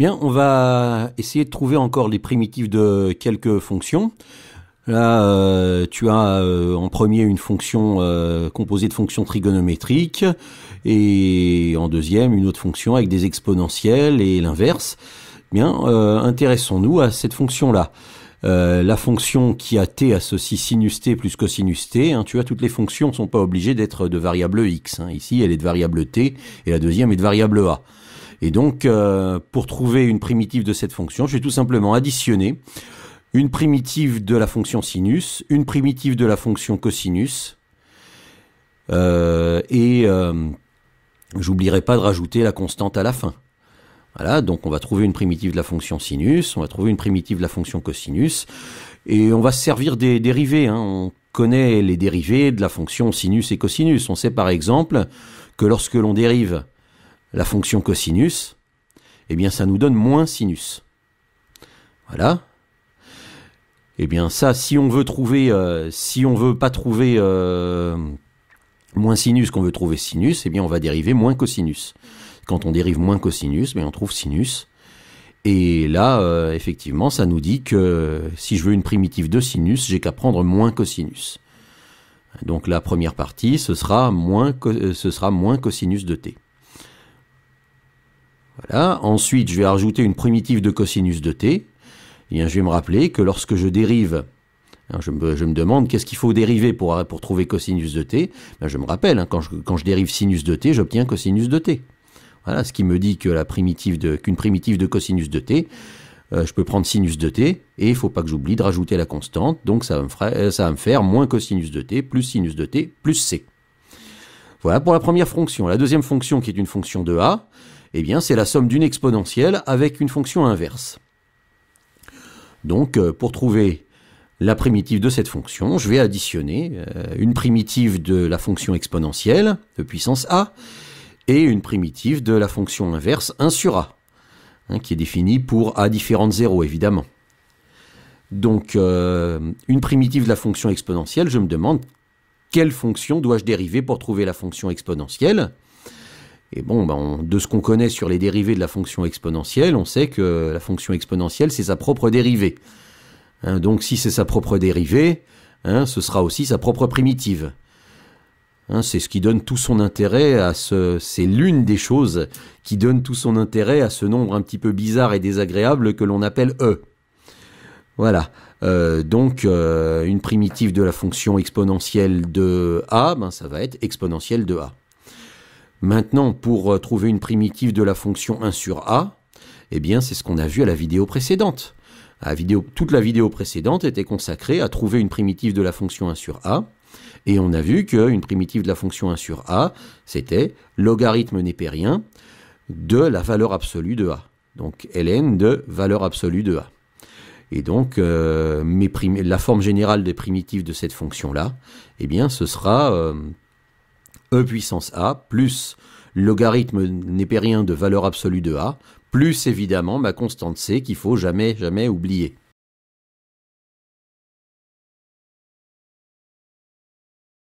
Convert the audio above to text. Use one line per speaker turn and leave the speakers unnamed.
Bien, on va essayer de trouver encore les primitives de quelques fonctions. Là, euh, tu as euh, en premier une fonction euh, composée de fonctions trigonométriques et en deuxième une autre fonction avec des exponentielles et l'inverse. Bien, intéressons-nous à cette fonction-là. la fonction qui a t associe sinus t plus cosinus t, hein, tu vois, toutes les fonctions ne sont pas obligées d'être de variable x. Hein. Ici, elle est de variable t et la deuxième est de variable a. Et donc, euh, pour trouver une primitive de cette fonction, je vais tout simplement additionner une primitive de la fonction sinus, une primitive de la fonction cosinus, euh, et euh, j'oublierai pas de rajouter la constante à la fin. Voilà, donc on va trouver une primitive de la fonction sinus, on va trouver une primitive de la fonction cosinus, et on va se servir des dérivés. Hein. On connaît les dérivés de la fonction sinus et cosinus. On sait par exemple que lorsque l'on dérive la fonction cosinus, eh bien ça nous donne moins sinus. Voilà. Eh bien ça, si on veut trouver, euh, si on veut pas trouver euh, moins sinus qu'on veut trouver sinus, eh bien on va dériver moins cosinus. Quand on dérive moins cosinus, mais eh on trouve sinus. Et là, euh, effectivement, ça nous dit que si je veux une primitive de sinus, j'ai qu'à prendre moins cosinus. Donc la première partie, ce sera moins, ce sera moins cosinus de t. Ensuite, je vais rajouter une primitive de cosinus de t. Et eh je vais me rappeler que lorsque je dérive, hein, je me, demande qu'est-ce qu'il faut dériver pour, trouver cosinus de t. Ben, je me rappelle, hein, quand, je, dérive sinus de t, j'obtiens cosinus de t. Voilà, ce qui me dit que la primitive qu'une primitive de cosinus de t, euh, je peux prendre sinus de t, et il ne faut pas que j'oublie de rajouter la constante, donc ça me euh, ça va, me faire moins cosinus de t, plus sinus de t, plus c. Voilà pour la première fonction. La deuxième fonction, qui est une fonction de a, eh bien c'est la somme d'une exponentielle avec une fonction inverse. Donc euh, pour trouver la primitive de cette fonction, je vais additionner euh, une primitive de la fonction exponentielle de puissance a et une primitive de la fonction inverse 1 sur a, hein, qui est définie pour a différente 0 évidemment. Donc euh, une primitive de la fonction exponentielle, je me demande quelle fonction dois-je dériver pour trouver la fonction exponentielle et bon, ben, de ce qu'on connaît sur les dérivés de la fonction exponentielle, on sait que la fonction exponentielle, c'est sa propre dérivée. Hein, donc si c'est sa propre dérivée, hein, ce sera aussi sa propre primitive. Hein, c'est ce qui donne tout son intérêt à ce. C'est l'une des choses qui donne tout son intérêt à ce nombre un petit peu bizarre et désagréable que l'on appelle E. Voilà. Euh, donc, euh, une primitive de la fonction exponentielle de A, ben, ça va être exponentielle de A. Maintenant, pour euh, trouver une primitive de la fonction 1 sur a, eh bien, c'est ce qu'on a vu à la vidéo précédente. vidéo, toute la vidéo précédente était consacrée à trouver une primitive de la fonction 1 sur a, et on a vu qu'une primitive de la fonction 1 sur a, c'était logarithme népérien de la valeur absolue de a. Donc ln de valeur absolue de a. Et donc, euh, la forme générale des primitives de cette fonction-là, eh bien, ce sera euh, e puissance a plus logarithme népérien de valeur absolue de a, plus évidemment ma constante c qu'il faut jamais, jamais oublier.